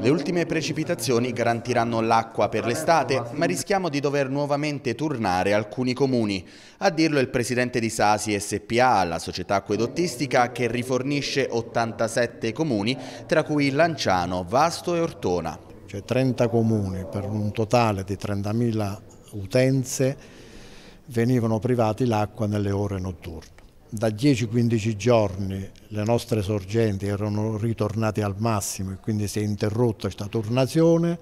Le ultime precipitazioni garantiranno l'acqua per l'estate, ma rischiamo di dover nuovamente turnare alcuni comuni. A dirlo il presidente di Sasi SPA, la società acquedottistica che rifornisce 87 comuni, tra cui Lanciano, Vasto e Ortona. Cioè 30 comuni per un totale di 30.000 utenze venivano privati l'acqua nelle ore notturne da 10-15 giorni le nostre sorgenti erano ritornate al massimo e quindi si è interrotta questa tornazione,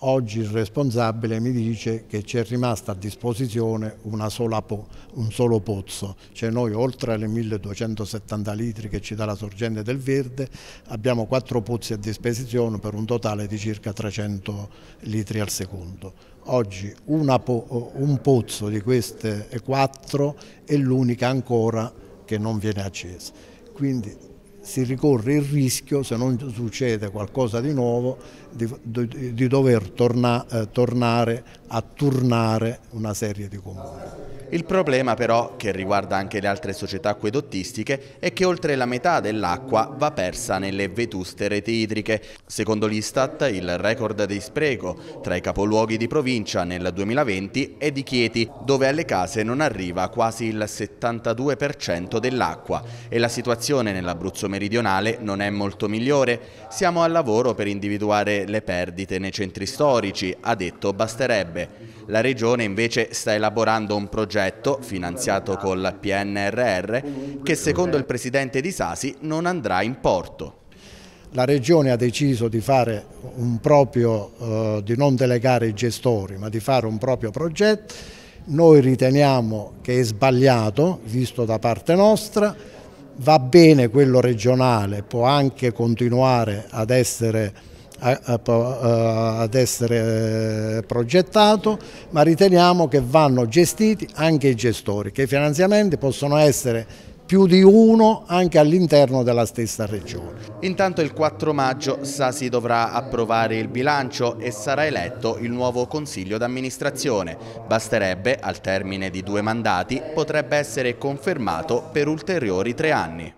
oggi il responsabile mi dice che c'è rimasta a disposizione un solo pozzo, cioè noi oltre alle 1270 litri che ci dà la sorgente del Verde abbiamo quattro pozzi a disposizione per un totale di circa 300 litri al secondo. Oggi po un pozzo di queste quattro è l'unica ancora che non viene accesa. Quindi si ricorre il rischio, se non succede qualcosa di nuovo, di, di, di dover torna, eh, tornare a turnare una serie di comuni. Il problema però, che riguarda anche le altre società acquedottistiche, è che oltre la metà dell'acqua va persa nelle vetuste reti idriche. Secondo l'Istat, il record di spreco tra i capoluoghi di provincia nel 2020 è di Chieti, dove alle case non arriva quasi il 72% dell'acqua e la situazione nell'Abruzzo meridionale non è molto migliore. Siamo al lavoro per individuare le perdite nei centri storici, ha detto basterebbe breve. La Regione invece sta elaborando un progetto, finanziato col PNRR, che secondo il Presidente di Sasi non andrà in porto. La Regione ha deciso di, fare un proprio, eh, di non delegare i gestori, ma di fare un proprio progetto. Noi riteniamo che è sbagliato, visto da parte nostra, va bene quello regionale, può anche continuare ad essere ad essere progettato, ma riteniamo che vanno gestiti anche i gestori, che i finanziamenti possono essere più di uno anche all'interno della stessa regione. Intanto il 4 maggio Sasi dovrà approvare il bilancio e sarà eletto il nuovo consiglio d'amministrazione. Basterebbe, al termine di due mandati, potrebbe essere confermato per ulteriori tre anni.